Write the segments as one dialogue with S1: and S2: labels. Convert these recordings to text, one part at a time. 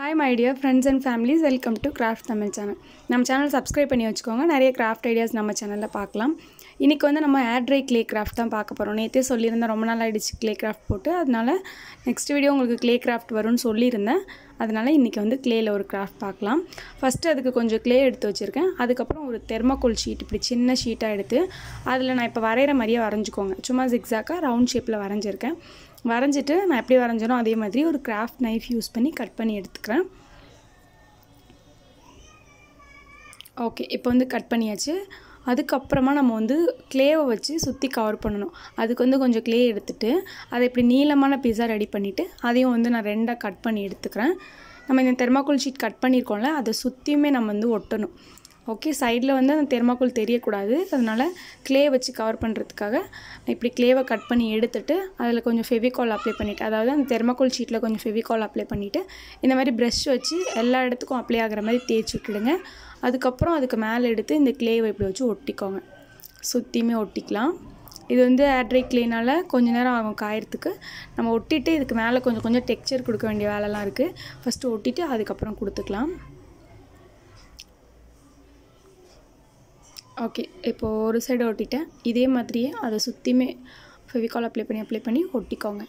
S1: hi my dear friends and families welcome to craft Tamil channel நம்ம channel subscribe பண்ணி வச்சுக்கோங்க நிறைய கிராஃப்ட் ஐடியாஸ் நம்ம சேனலில் பார்க்கலாம் இன்றைக்கி வந்து நம்ம ஏர் ட்ரை கிளே கிராஃப்ட் தான் பார்க்க போகிறோம் நேற்றே சொல்லியிருந்தேன் ரொம்ப நாள் ஆகிடுச்சு கிளே கிராஃப்ட் போட்டு அதனால் நெக்ஸ்ட் வீடியோ உங்களுக்கு கிளே கிராஃப்ட் வரும்னு சொல்லியிருந்தேன் அதனால் இன்றைக்கி வந்து க்ளேயில் ஒரு கிராஃப்ட் பார்க்கலாம் ஃபஸ்ட்டு அதுக்கு கொஞ்சம் க்ளே எடுத்து வச்சுருக்கேன் அதுக்கப்புறம் ஒரு தெர்மக்கோல் ஷீட் இப்படி சின்ன ஷீட்டாக எடுத்து அதில் நான் இப்போ வரைகிற மாதிரியே வரைஞ்சிக்கோங்க சும்மா ஜிக்ஸாக்காக ரவுண்ட் ஷேப்பில் வரைஞ்சிருக்கேன் வரைஞ்சிட்டு நான் எப்படி வரைஞ்சனோ அதே மாதிரி ஒரு கிராஃப்ட் நைஃப் யூஸ் பண்ணி கட் பண்ணி எடுத்துக்கிறேன் ஓகே இப்போ வந்து கட் பண்ணியாச்சு அதுக்கப்புறமா நம்ம வந்து கிளேவை வச்சு சுற்றி கவர் பண்ணணும் அதுக்கு வந்து கொஞ்சம் கிளே எடுத்துகிட்டு அதை இப்படி நீளமான பீஸாக ரெடி பண்ணிவிட்டு அதையும் வந்து நான் ரெண்டாக கட் பண்ணி எடுத்துக்கிறேன் நம்ம இந்த தெர்மாக்கோல் ஷீட் கட் பண்ணியிருக்கோம்ல அதை சுற்றியுமே நம்ம வந்து ஒட்டணும் ஓகே சைடில் வந்து அந்த தெர்மாக்கோல் தெரியக்கூடாது அதனால் கிளே வச்சு கவர் பண்ணுறதுக்காக இப்படி க்ளேவை கட் பண்ணி எடுத்துட்டு அதில் கொஞ்சம் ஃபெவிகால் அப்ளை பண்ணிவிட்டு அதாவது அந்த தெர்மாக்கோல் ஷீட்டில் கொஞ்சம் ஃபெவிகால் அப்ளை பண்ணிவிட்டு இந்த மாதிரி ப்ரெஷ் வச்சு எல்லா இடத்துக்கும் அப்ளை ஆகிற மாதிரி தேய்ச்சி விட்டுடுங்க அதுக்கப்புறம் அதுக்கு மேலே எடுத்து இந்த க்ளேவை இப்படி வச்சு ஒட்டிக்கோங்க சுற்றியுமே ஒட்டிக்கலாம் இது வந்து ஏட்ரை கிளீனால் கொஞ்சம் நேரம் ஆகும் காயறதுக்கு நம்ம ஒட்டிட்டு இதுக்கு மேலே கொஞ்சம் கொஞ்சம் டெக்ஸ்சர் கொடுக்க வேண்டிய வேலைலாம் இருக்குது ஃபஸ்ட்டு ஒட்டிட்டு அதுக்கப்புறம் கொடுத்துக்கலாம் ஓகே இப்போது ஒரு சைடு ஒட்டிட்டேன் இதே மாதிரியே அதை சுற்றியுமே ஃபெவிகால் அப்ளை பண்ணி அப்ளை பண்ணி ஒட்டிக்கோங்க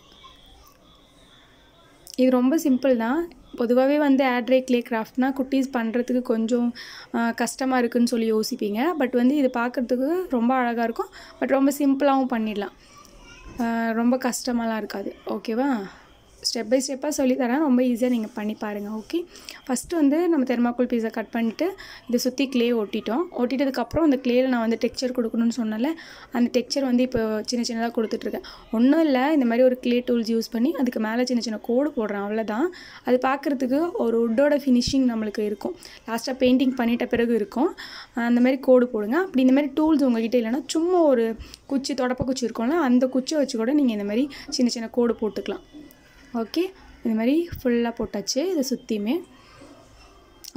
S1: இது ரொம்ப சிம்பிள் தான் பொதுவாகவே வந்து ஆட்ரே கிளே கிராஃப்ட்னால் குட்டீஸ் பண்ணுறதுக்கு கொஞ்சம் கஷ்டமாக இருக்குதுன்னு சொல்லி யோசிப்பீங்க பட் வந்து இது பார்க்குறதுக்கு ரொம்ப அழகாக இருக்கும் பட் ரொம்ப சிம்பிளாகவும் பண்ணிடலாம் ரொம்ப கஷ்டமாலாம் இருக்காது ஓகேவா ஸ்டெப் பை ஸ்டெப்பாக சொல்லித்தரேன் ரொம்ப ஈஸியாக நீங்கள் பண்ணி பாருங்கள் ஓகே ஃபஸ்ட்டு வந்து நம்ம தெர்மாக்கோல் பீஸை கட் பண்ணிட்டு இதை சுற்றி க்ளே ஒட்டிட்டோம் ஒட்டிட்டதுக்கப்புறம் அந்த க்ளேயில் நான் வந்து டெக்ஸ்சர் கொடுக்கணும்னு சொன்னால அந்த டெக்ஸ்சர் வந்து இப்போ சின்ன சின்னதாக கொடுத்துட்ருக்கேன் ஒன்றும் இல்லை இந்த மாதிரி ஒரு க்ளே டூல்ஸ் யூஸ் பண்ணி அதுக்கு மேலே சின்ன சின்ன கோடு போடுறேன் அவ்வளோதான் அது பார்க்குறதுக்கு ஒரு உட்டோட ஃபினிஷிங் நம்மளுக்கு இருக்கும் லாஸ்ட்டாக பெயிண்டிங் பண்ணிட்ட பிறகு இருக்கும் அந்த மாதிரி கோடு போடுங்க அப்படி இந்த மாதிரி டூல்ஸ் கிட்டே இல்லைனா சும்மா ஒரு குச்சி தொடப்ப குச்சி இருக்கும்ல அந்த குச்சியை வச்சு கூட நீங்கள் இந்த மாதிரி சின்ன சின்ன கோடு போட்டுக்கலாம் ஓகே இது மாதிரி ஃபுல்லாக போட்டாச்சு இதை சுற்றியுமே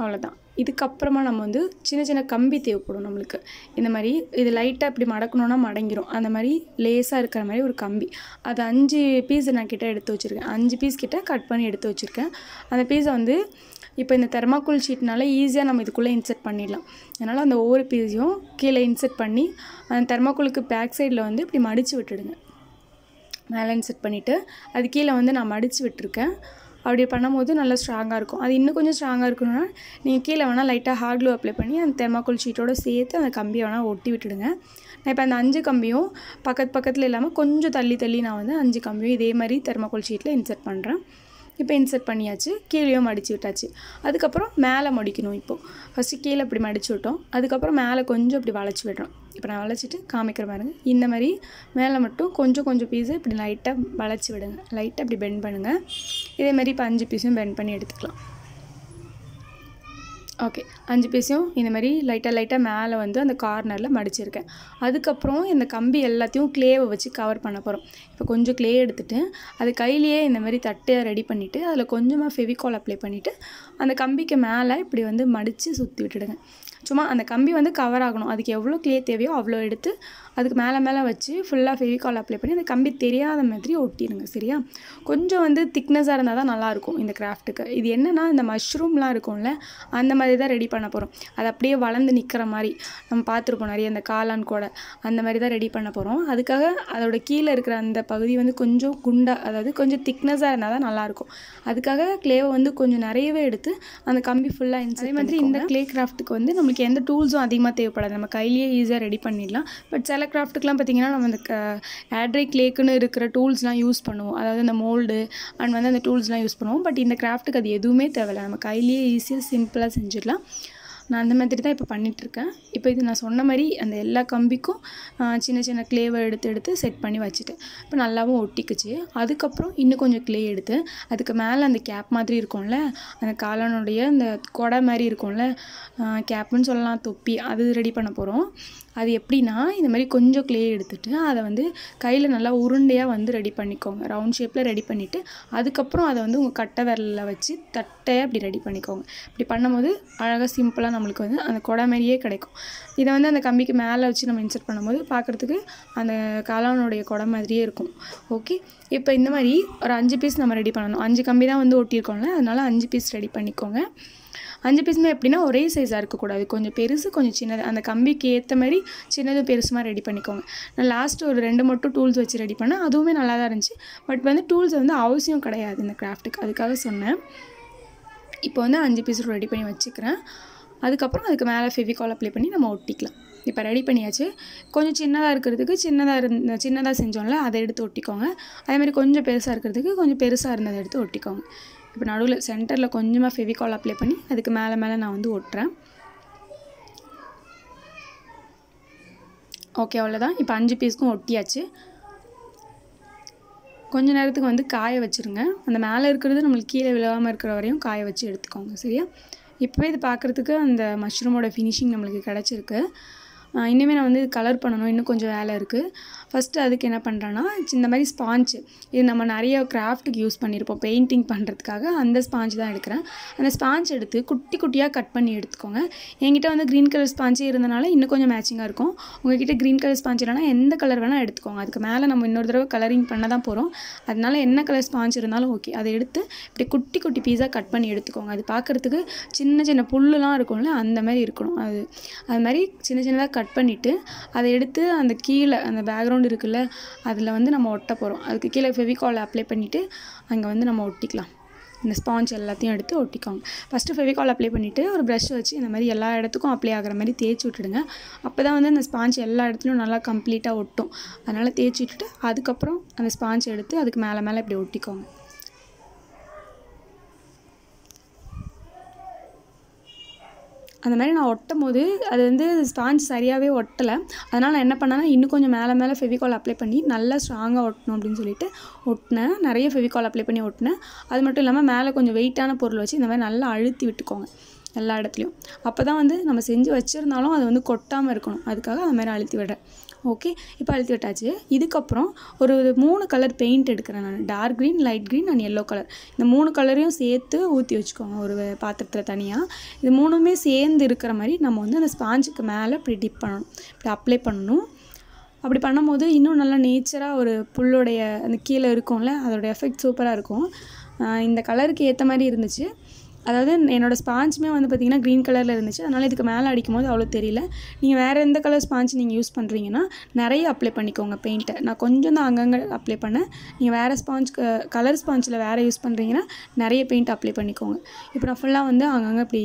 S1: அவ்வளோதான் இதுக்கப்புறமா நம்ம வந்து சின்ன சின்ன கம்பி தேவைப்படும் நம்மளுக்கு இந்த மாதிரி இது லைட்டாக இப்படி மடக்கணுன்னா மடங்கிடும் அந்த மாதிரி லேஸாக இருக்கிற மாதிரி ஒரு கம்பி அது அஞ்சு பீஸ் நான் கிட்டே எடுத்து வச்சுருக்கேன் அஞ்சு பீஸ் கிட்டே கட் பண்ணி எடுத்து வச்சுருக்கேன் அந்த பீஸை வந்து இப்போ இந்த தெர்மாக்கோல் ஷீட்னால் ஈஸியாக நம்ம இதுக்குள்ளே இன்செர்ட் பண்ணிடலாம் அதனால் அந்த ஒவ்வொரு பீஸையும் கீழே இன்செர்ட் பண்ணி அந்த தெர்மாக்கோலுக்கு பேக் சைடில் வந்து இப்படி மடித்து விட்டுடுங்க வேலைன்னு செட் பண்ணிவிட்டு அது கீழே வந்து நான் மடித்து விட்டுருக்கேன் அப்படி பண்ணும்போது நல்லா ஸ்ட்ராங்காக இருக்கும் அது இன்னும் கொஞ்சம் ஸ்ட்ராங்காக இருக்கணும்னா நீங்கள் கீழே வேணால் லைட்டாக ஹார்ட் க்ளூ அப்ளை பண்ணி அந்த தெர்மாக்கோல் ஷீட்டோடு சேர்த்து அந்த கம்பியை வேணால் ஒட்டி விட்டுடுங்க நான் இப்போ அந்த அஞ்சு கம்பியும் பக்கத்து பக்கத்தில் இல்லாமல் கொஞ்சம் தள்ளி தள்ளி நான் வந்து அஞ்சு கம்பியும் இதே மாதிரி தெர்மாக்கோல் ஷீட்டில் இன்சர்ட் பண்ணுறேன் இப்போ இன்சர்ட் பண்ணியாச்சு கீழேயும் மடித்து விட்டாச்சு அதுக்கப்புறம் மேலே மடிக்கணும் இப்போது ஃபஸ்ட்டு கீழே இப்படி மடித்து விட்டோம் அதுக்கப்புறம் மேலே கொஞ்சம் இப்படி வளைச்சி விடுறோம் இப்போ நான் வளைச்சிட்டு காமிக்கிற பாருங்க இந்த மாதிரி மேலே மட்டும் கொஞ்சம் கொஞ்சம் பீஸு இப்படி லைட்டாக வளைச்சி விடுங்க லைட்டாக இப்படி பெண்ட் பண்ணுங்கள் இதே மாதிரி இப்போ அஞ்சு பீஸும் பெண்ட் பண்ணி எடுத்துக்கலாம் ஓகே அஞ்சு பீஸையும் இந்த மாதிரி லைட்டாக லைட்டாக மேலே வந்து அந்த கார்னரில் மடிச்சிருக்கேன் அதுக்கப்புறம் இந்த கம்பி எல்லாத்தையும் கிளேவை வச்சு கவர் பண்ண போகிறோம் இப்போ கொஞ்சம் கிளே எடுத்துகிட்டு அது கையிலேயே இந்த மாதிரி தட்டையை ரெடி பண்ணிவிட்டு அதில் கொஞ்சமாக ஃபெவிகால் அப்ளை பண்ணிவிட்டு அந்த கம்பிக்கு மேலே இப்படி வந்து மடித்து சுற்றி விட்டுடுங்க சும்மா அந்த கம்பி வந்து கவர் ஆகணும் அதுக்கு எவ்வளோ கிளே தேவையோ அவ்வளோ எடுத்து அதுக்கு மேலே மேலே வச்சு ஃபுல்லாக ஃபெவிகால் அப்ளை பண்ணி அந்த கம்பி தெரியாத மாதிரி ஒட்டிடுங்க சரியா கொஞ்சம் வந்து திக்னஸாக இருந்தால் தான் நல்லாயிருக்கும் இந்த கிராஃப்ட்டுக்கு இது என்னென்னா இந்த மஷ்ரூம்லாம் இருக்கும்ல அந்த மாதிரி தான் ரெடி பண்ண போகிறோம் அது அப்படியே வளர்ந்து நிற்கிற மாதிரி நம்ம பார்த்துருப்போம் நிறைய அந்த காளான் கூட அந்த மாதிரி தான் ரெடி பண்ண போகிறோம் அதுக்காக அதோட கீழே இருக்கிற அந்த பகுதி வந்து கொஞ்சம் குண்டாக அதாவது கொஞ்சம் திக்னஸாக இருந்தால் தான் நல்லாயிருக்கும் அதுக்காக கிளேவை வந்து கொஞ்சம் நிறையவே எடுத்து அந்த கம்பி ஃபுல்லாக அதே மாதிரி இந்த கிளே கிராஃப்ட்டுக்கு வந்து நம்ம நம்மளுக்கு எந்த டூல்ஸும் அதிகமாக தேவைப்படாது நம்ம கையிலேயே ஈஸியாக ரெடி பண்ணிடலாம் பட் சில கிராஃப்ட்டுக்கெலாம் பார்த்திங்கன்னா நம்ம அந்த க லேக்குன்னு இருக்கிற டூல்ஸ்லாம் யூஸ் பண்ணுவோம் அதாவது அந்த மோல்டு அண்ட் வந்து அந்த டூல்ஸ்லாம் யூஸ் பண்ணுவோம் பட் இந்த கிராஃப்ட்டுக்கு அது எதுவுமே தேவையில்லை நம்ம கையிலேயே ஈஸியாக சிம்பிளாக செஞ்சிடலாம் நான் அந்த மாதிரி தான் இப்போ பண்ணிகிட்ருக்கேன் இப்போ இது நான் சொன்ன மாதிரி அந்த எல்லா கம்பிக்கும் சின்ன சின்ன கிளேவை எடுத்து எடுத்து செட் பண்ணி வச்சுட்டேன் இப்போ நல்லாவும் ஒட்டிக்குச்சு அதுக்கப்புறம் இன்னும் கொஞ்சம் கிளே எடுத்து அதுக்கு மேலே அந்த கேப் மாதிரி இருக்கும்ல அந்த காலனுடைய அந்த கொடை மாதிரி இருக்கும்ல கேப்புன்னு சொல்லலாம் தொப்பி அது ரெடி பண்ண போகிறோம் அது எப்படின்னா இந்த மாதிரி கொஞ்சம் கிளே எடுத்துகிட்டு அதை வந்து கையில் நல்லா உருண்டையாக வந்து ரெடி பண்ணிக்கோங்க ரவுண்ட் ஷேப்பில் ரெடி பண்ணிவிட்டு அதுக்கப்புறம் அதை வந்து உங்கள் கட்டை விரலில் வச்சு தட்டையாக அப்படி ரெடி பண்ணிக்கோங்க இப்படி பண்ணும்போது அழகாக சிம்பிளாக தான் நம்மளுக்கு வந்து அந்த கொடை மாரியே கிடைக்கும் இதை வந்து அந்த கம்பிக்கு மேலே வச்சு நம்ம இன்சர்ட் பண்ணும்போது பார்க்குறதுக்கு அந்த காளானுடைய கொடை மாதிரியே இருக்கும் ஓகே இப்போ இந்த மாதிரி ஒரு அஞ்சு பீஸ் நம்ம ரெடி பண்ணணும் அஞ்சு கம்பி தான் வந்து ஒட்டியிருக்கோம்ல அதனால் அஞ்சு பீஸ் ரெடி பண்ணிக்கோங்க அஞ்சு பீஸுமே எப்படின்னா ஒரே சைஸாக இருக்கக்கூடாது கொஞ்சம் பெருசு கொஞ்சம் சின்னது அந்த கம்பிக்கு ஏற்ற மாதிரி சின்னதும் பெருசுமாக ரெடி பண்ணிக்கோங்க நான் லாஸ்ட்டு ஒரு ரெண்டு மட்டும் டூல்ஸ் வச்சு ரெடி பண்ணேன் அதுவுமே நல்லா தான் இருந்துச்சு பட் வந்து டூல்ஸ் வந்து அவசியம் கிடையாது இந்த கிராஃப்ட்டுக்கு அதுக்காக சொன்னேன் இப்போ வந்து அஞ்சு பீஸ் ரெடி பண்ணி வச்சுக்கிறேன் அதுக்கப்புறம் அதுக்கு மேலே ஃபெவிகால் அப்ளை பண்ணி நம்ம ஒட்டிக்கலாம் இப்போ ரெடி பண்ணியாச்சு கொஞ்சம் சின்னதாக இருக்கிறதுக்கு சின்னதாக இருந்த சின்னதாக செஞ்சோம்ல அதை எடுத்து ஒட்டிக்கோங்க அதேமாதிரி கொஞ்சம் பெருசாக இருக்கிறதுக்கு கொஞ்சம் பெருசாக இருந்ததை எடுத்து ஒட்டிக்கோங்க இப்போ நடுவில் சென்டரில் கொஞ்சமாக ஃபெவிகால் அப்ளை பண்ணி அதுக்கு மேலே மேலே நான் வந்து ஒட்டுறேன் ஓகே அவ்வளோதான் இப்போ அஞ்சு பீஸ்க்கும் ஒட்டியாச்சு கொஞ்ச நேரத்துக்கு வந்து காய வச்சுருங்க அந்த மேலே இருக்கிறது நம்மளுக்கு கீழே விழாமல் இருக்கிற வரையும் காய வச்சு எடுத்துக்கோங்க சரியா இப்போவே இது பார்க்குறதுக்கு அந்த மஷ்ரூமோட ஃபினிஷிங் நம்மளுக்கு கிடச்சிருக்கு இனிமேல் நான் வந்து கலர் பண்ணணும் இன்னும் கொஞ்சம் வேலை இருக்குது ஃபஸ்ட்டு அதுக்கு என்ன பண்ணுறேன்னா இந்த மாதிரி ஸ்பாஞ்சு இது நம்ம நிறைய கிராஃப்ட்டுக்கு யூஸ் பண்ணியிருப்போம் பெயிண்டிங் பண்ணுறதுக்காக அந்த ஸ்பாஞ்சு தான் எடுக்கிறேன் அந்த ஸ்பாஞ்ச் எடுத்து குட்டி குட்டியாக கட் பண்ணி எடுத்துக்கோங்க என்கிட்ட வந்து க்ரீன் கலர் ஸ்பாஞ்சே இருந்தனால இன்னும் கொஞ்சம் மேட்சிங்காக இருக்கும் உங்ககிட்ட க்ரீன் கலர் ஸ்பாஞ்ச் இல்லைனா எந்த கலர் வேணால் எடுத்துக்கோங்க அதுக்கு மேலே நம்ம இன்னொரு தடவை கலரிங் பண்ண தான் போகிறோம் அதனால் என்ன கலர் ஸ்பாஞ்ச் இருந்தாலும் ஓகே அதை எடுத்து இப்படி குட்டி குட்டி பீஸாக கட் பண்ணி எடுத்துக்கோங்க அது பார்க்குறதுக்கு சின்ன சின்ன புல்லுலாம் இருக்கும்ல அந்த மாதிரி இருக்கணும் அது அது மாதிரி சின்ன சின்னதாக கட் கட் பண்ணிவிட்டு அதை எடுத்து அந்த கீழே அந்த பேக்ரவுண்ட் இருக்குல்ல அதில் வந்து நம்ம ஒட்ட போகிறோம் அதுக்கு கீழே ஃபெவிகால் அப்ளை பண்ணிவிட்டு அங்கே வந்து நம்ம ஒட்டிக்கலாம் இந்த ஸ்பாஞ்ச் எல்லாத்தையும் எடுத்து ஒட்டிக்கோங்க ஃபஸ்ட்டு ஃபெவிகால் அப்ளை பண்ணிவிட்டு ஒரு ப்ரஷ் வச்சு இந்த மாதிரி எல்லா இடத்துக்கும் அப்ளை ஆகிற மாதிரி தேய்ச்சி விட்டுடுங்க அப்போ தான் வந்து அந்த ஸ்பாஞ்ச் எல்லா இடத்துலையும் நல்லா கம்ப்ளீட்டாக ஒட்டும் அதனால் தேய்ச்சி விட்டுட்டு அதுக்கப்புறம் அந்த ஸ்பாஞ்ச் எடுத்து அதுக்கு மேலே மேலே இப்படி ஒட்டிக்கோங்க அந்த மாதிரி நான் ஒட்டும் போது அது வந்து ஸ்பாஞ்ச் சரியாகவே ஒட்டலை அதனால் நான் என்ன பண்ணேன்னா இன்னும் கொஞ்சம் மேலே மேலே ஃபெவிகால் அப்ளை பண்ணி நல்லா ஸ்ட்ராங்காக ஒட்டணும் அப்படின்னு சொல்லிட்டு ஒட்டினேன் நிறைய ஃபெவிகால் அப்ளை பண்ணி ஒட்டினேன் அது மட்டும் இல்லாமல் மேலே கொஞ்சம் வெயிட்டான பொருள் வச்சு இந்த மாதிரி நல்லா அழுத்தி விட்டுக்கோங்க எல்லா இடத்துலையும் அப்போ தான் வந்து நம்ம செஞ்சு வச்சுருந்தாலும் அது வந்து கொட்டாமல் இருக்கணும் அதுக்காக அந்த மாதிரி அழுத்தி விட ஓகே இப்போ அழுத்தி விட்டாச்சு இதுக்கப்புறம் ஒரு மூணு கலர் பெயிண்ட் எடுக்கிறேன் நான் dark green light green and yellow colour இந்த மூணு கலரையும் சேர்த்து ஊற்றி வச்சுக்கோங்க ஒரு பாத்திரத்தில் தனியாக இது மூணுமே சேர்ந்து இருக்கிற மாதிரி நம்ம வந்து அந்த ஸ்பாஞ்சுக்கு மேலே இப்படி டிப் பண்ணணும் இப்படி அப்ளை பண்ணணும் அப்படி பண்ணும்போது இன்னும் நல்லா நேச்சராக ஒரு புல்லுடைய அந்த கீழே இருக்கும்ல அதோடய எஃபெக்ட் சூப்பராக இருக்கும் இந்த கலருக்கு ஏற்ற மாதிரி இருந்துச்சு அதாவது என்னோடய ஸ்பாஞ்சுமே வந்து பார்த்திங்கன்னா க்ரீன் கலரில் இருந்துச்சு அதனால் இதுக்கு மேலே அடிக்கும் போது அவ்வளோ தெரியல நீங்கள் வேறு எந்த கலர் ஸ்பாஞ்ச் நீங்கள் யூஸ் பண்ணுறீங்கன்னா நிறைய அப்ளை பண்ணிக்கோங்க பெயிண்ட்டை நான் கொஞ்சம் தான் அங்கங்கே அப்ளை பண்ணேன் நீங்கள் வேறு ஸ்பாஞ்ச் கலர் ஸ்பாஞ்சில் வேறு யூஸ் பண்ணுறீங்கன்னா நிறைய பெயிண்ட் அப்ளை பண்ணிக்கோங்க இப்போ நான் ஃபுல்லாக வந்து அங்கங்கே இப்படி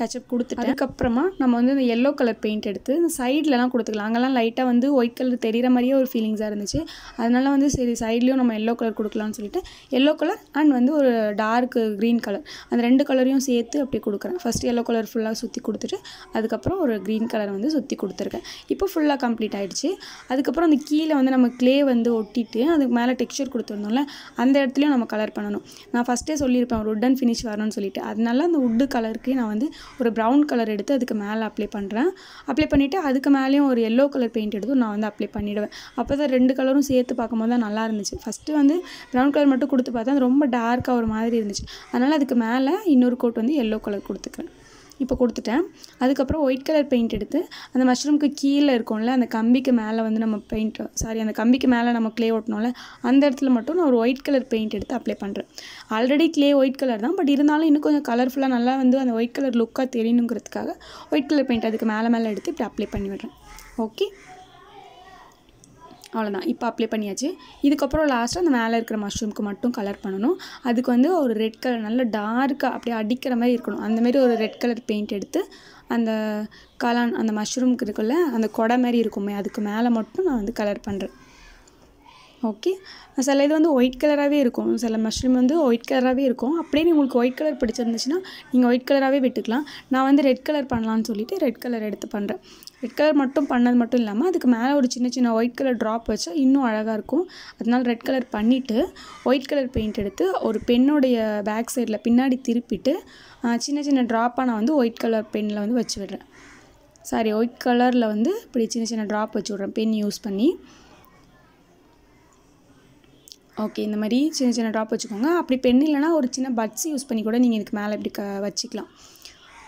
S1: டச்சப் கொடுத்துட்டு அதுக்கப்புறமா நம்ம வந்து இந்த எல்லோ கலர் பெயிண்ட் எடுத்து இந்த சைட்லலாம் கொடுத்துக்கலாம் அங்கெல்லாம் லைட்டாக வந்து ஒயிட் கலர் தெரிகிற மாதிரியே ஒரு ஃபீலிங்ஸாக இருந்துச்சு அதனால வந்து சரி சைட்லேயும் நம்ம எல்லோ கலர் கொடுக்கலாம்னு சொல்லிட்டு எல்லோ கலர் அண்ட் வந்து ஒரு டார்க் க்ரீன் கலர் அந்த ரெண்டு கலரையும் சேர்த்து அப்படி கொடுக்குறேன் ஃபஸ்ட்டு எல்லோ கலர் ஃபுல்லாக சுற்றி கொடுத்துட்டு அதுக்கப்புறம் ஒரு க்ரீன் கலர் வந்து சுற்றி கொடுத்துருக்கேன் இப்போ ஃபுல்லாக கம்ப்ளீட் ஆகிடுச்சு அதுக்கப்புறம் அந்த கீழே வந்து நம்ம க்ளே வந்து ஒட்டிட்டு அதுக்கு மேலே டெக்ஸ்சர் கொடுத்துருந்தோம்ல அந்த இடத்துலையும் நம்ம கலர் பண்ணணும் நான் ஃபஸ்ட்டே சொல்லியிருப்பேன் ஒரு உட் அண்ட் ஃபினிஷ் வரணும்னு சொல்லிட்டு அதனால அந்த உட்டு கலருக்கு நான் வந்து ஒரு ப்ரௌன் கலர் எடுத்து அதுக்கு மேலே அப்ளை பண்ணுறேன் அப்ளை பண்ணிவிட்டு அதுக்கு மேலேயும் ஒரு எல்லோ கலர் பெயிண்ட் எடுத்து நான் வந்து அப்ளை பண்ணிவிடுவேன் அப்போ தான் ரெண்டு கலரும் சேர்த்து பார்க்கும்போது தான் நல்லா இருந்துச்சு ஃபஸ்ட்டு வந்து ப்ரௌன் கலர் மட்டும் கொடுத்து பார்த்தா ரொம்ப டார்க்காக ஒரு மாதிரி இருந்துச்சு அதனால் அதுக்கு மேலே இன்னொரு கோட் வந்து எல்லோ கலர் கொடுத்துக்கிறேன் இப்போ கொடுத்துட்டேன் அதுக்கப்புறம் ஒயிட் கலர் பெயிண்ட் எடுத்து அந்த மஷ்ரூம்க்கு கீழே இருக்கும்ல அந்த கம்பிக்கு மேலே வந்து நம்ம பெயிண்ட் சாரி அந்த கம்பிக்கு மேலே நம்ம க்ளே ஓட்டணும்ல அந்த இடத்துல மட்டும் நான் ஒரு ஒயிட் கலர் பெயிண்ட் எடுத்து அப்ளை பண்ணுறேன் ஆல்ரெடி க்ளே ஒயிட் கலர் தான் பட் இருந்தாலும் இன்னும் கொஞ்சம் கலர்ஃபுல்லாக நல்லா வந்து அந்த ஒயிட் கலர் லுக்காக தெரியணுங்கிறதுக்காக ஒயிட் கலர் பெயிண்ட் அதுக்கு மேலே மேலே எடுத்து இப்படி அப்ளை பண்ணி விடுறேன் ஓகே அவ்வளோதான் இப்போ அப்ளை பண்ணியாச்சு இதுக்கப்புறம் லாஸ்ட்டாக அந்த மேலே இருக்கிற மஷ்ரூம்க்கு மட்டும் கலர் பண்ணணும் அதுக்கு வந்து ஒரு ரெட் கலர் நல்ல டார்க்காக அப்படியே அடிக்கிற மாதிரி இருக்கணும் அந்தமாரி ஒரு ரெட் கலர் பெயிண்ட் எடுத்து அந்த கலான் அந்த மஷ்ரூம்க்கு இருக்குல்ல அந்த கொடை மாதிரி இருக்குமே அதுக்கு மேலே மட்டும் நான் வந்து கலர் பண்ணுறேன் ஓகே சில இது வந்து ஒயிட் கலராகவே இருக்கும் சில மஷ்ரூம் வந்து ஒயிட் கலராகவே இருக்கும் அப்படியே உங்களுக்கு ஒயிட் கலர் பிடிச்சிருந்துச்சுன்னா நீங்கள் ஒயிட் கலராகவே விட்டுக்கலாம் நான் வந்து ரெட் கலர் பண்ணலான்னு சொல்லிவிட்டு ரெட் கலர் எடுத்து பண்ணுறேன் ரெட் கலர் மட்டும் பண்ணது மட்டும் இல்லாமல் அதுக்கு மேலே ஒரு சின்ன சின்ன ஒயிட் கலர் ட்ராப் வச்சா இன்னும் அழகாக இருக்கும் அதனால் ரெட் கலர் பண்ணிவிட்டு ஒயிட் கலர் பெயிண்ட் எடுத்து ஒரு பெண்ணுடைய பேக் சைடில் பின்னாடி திருப்பிட்டு சின்ன சின்ன ட்ராப்பாக நான் வந்து ஒயிட் கலர் பெண்ணில் வந்து வச்சு விடுறேன் சாரி ஒயிட் கலரில் வந்து இப்படி சின்ன சின்ன ட்ராப் வச்சு விட்றேன் பென் யூஸ் பண்ணி ஓகே இந்த மாதிரி சின்ன சின்ன ட்ராப் வச்சுக்கோங்க அப்படி பெண் இல்லைனா ஒரு சின்ன பட்ஸ் யூஸ் பண்ணி கூட நீங்கள் இதுக்கு மேலே இப்படி க வச்சுக்கலாம்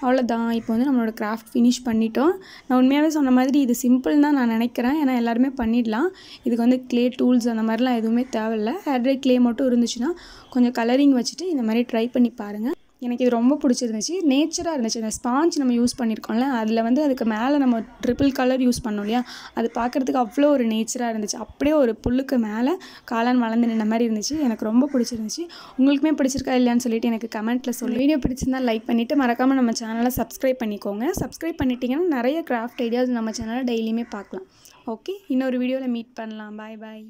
S1: அவ்வளோதான் இப்போ வந்து நம்மளோட கிராஃப்ட் ஃபினிஷ் பண்ணிட்டோம் நான் உண்மையாகவே சொன்ன மாதிரி இது சிம்பிள் தான் நான் நினைக்கிறேன் ஏன்னா எல்லாருமே பண்ணிடலாம் இதுக்கு வந்து க்ளே டூல்ஸ் அந்த மாதிரிலாம் எதுவுமே தேவையில்லை ஹேர் க்ளே மட்டும் இருந்துச்சுன்னா கொஞ்சம் கலரிங் வச்சுட்டு இந்த மாதிரி ட்ரை பண்ணி பாருங்கள் எனக்கு இது ரொம்ப பிடிச்சிருந்துச்சி நேச்சராக இருந்துச்சு அந்த ஸ்பாஞ்ச் நம்ம யூஸ் பண்ணியிருக்கோம்ல அதில் வந்து அதுக்கு மேலே நம்ம ட்ரிபிள் கலர் யூஸ் பண்ணோம் இல்லையா அது பார்க்குறதுக்கு அவ்வளோ ஒரு நேச்சராக இருந்துச்சு அப்படியே ஒரு புல்லுக்கு மேலே காளான் வளர்ந்து நின்ற மாதிரி இருந்துச்சு எனக்கு ரொம்ப பிடிச்சிருந்துச்சு உங்களுக்குமே பிடிச்சிருக்கா இல்லையான்னு சொல்லிட்டு எனக்கு கமெண்ட்டில் சொல்லி வீடியோ பிடிச்சிருந்தா லைக் பண்ணிவிட்டு மறக்காமல் நம்ம சேனலை சப்ஸ்கிரைப் பண்ணிக்கோங்க சப்ஸ்கிரைப் பண்ணிட்டீங்கன்னா நிறைய கிராஃப்ட் ஐடியாஸ் நம்ம சேனலை டெய்லியுமே பார்க்கலாம் ஓகே இன்னொரு வீடியோவில் மீட் பண்ணலாம் பாய் பாய்